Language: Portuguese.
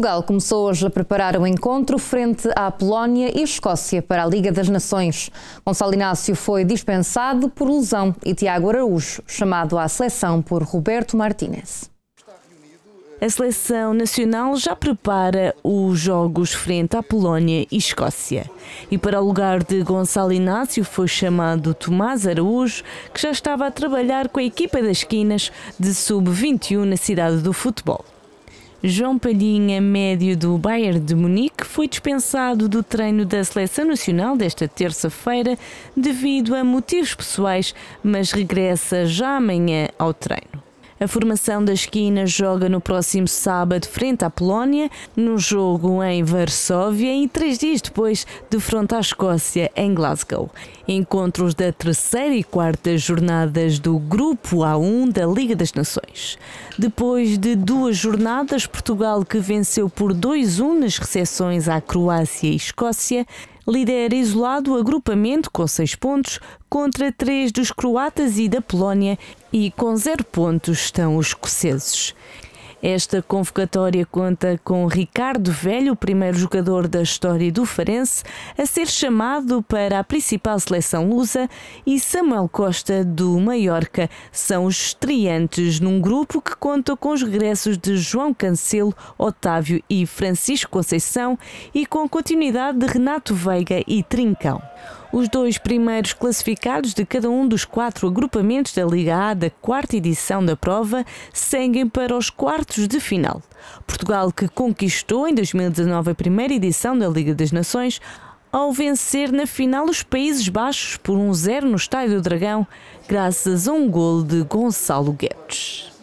Portugal começou hoje a preparar o um encontro frente à Polónia e Escócia para a Liga das Nações. Gonçalo Inácio foi dispensado por lesão e Tiago Araújo, chamado à seleção por Roberto Martínez. A seleção nacional já prepara os jogos frente à Polónia e Escócia. E para o lugar de Gonçalo Inácio foi chamado Tomás Araújo, que já estava a trabalhar com a equipa das esquinas de sub-21 na cidade do futebol. João Palhinha, médio do Bayern de Munique, foi dispensado do treino da Seleção Nacional desta terça-feira devido a motivos pessoais, mas regressa já amanhã ao treino. A formação da esquina joga no próximo sábado frente à Polónia, no jogo em Varsóvia e três dias depois de frente à Escócia em Glasgow. Encontros da terceira e quarta jornadas do Grupo A1 da Liga das Nações. Depois de duas jornadas, Portugal que venceu por 2-1 nas recepções à Croácia e Escócia, lidera isolado o agrupamento com seis pontos contra três dos croatas e da Polónia e com zero pontos estão os escoceses. Esta convocatória conta com Ricardo Velho, o primeiro jogador da história do Farense, a ser chamado para a principal seleção lusa, e Samuel Costa, do Maiorca. São os estreantes num grupo que conta com os regressos de João Cancelo, Otávio e Francisco Conceição e com a continuidade de Renato Veiga e Trincão. Os dois primeiros classificados de cada um dos quatro agrupamentos da Liga A da quarta edição da prova seguem para os quartos de final. Portugal, que conquistou em 2019 a primeira edição da Liga das Nações, ao vencer na final os Países Baixos por 1-0 no Estádio do Dragão, graças a um gol de Gonçalo Guedes.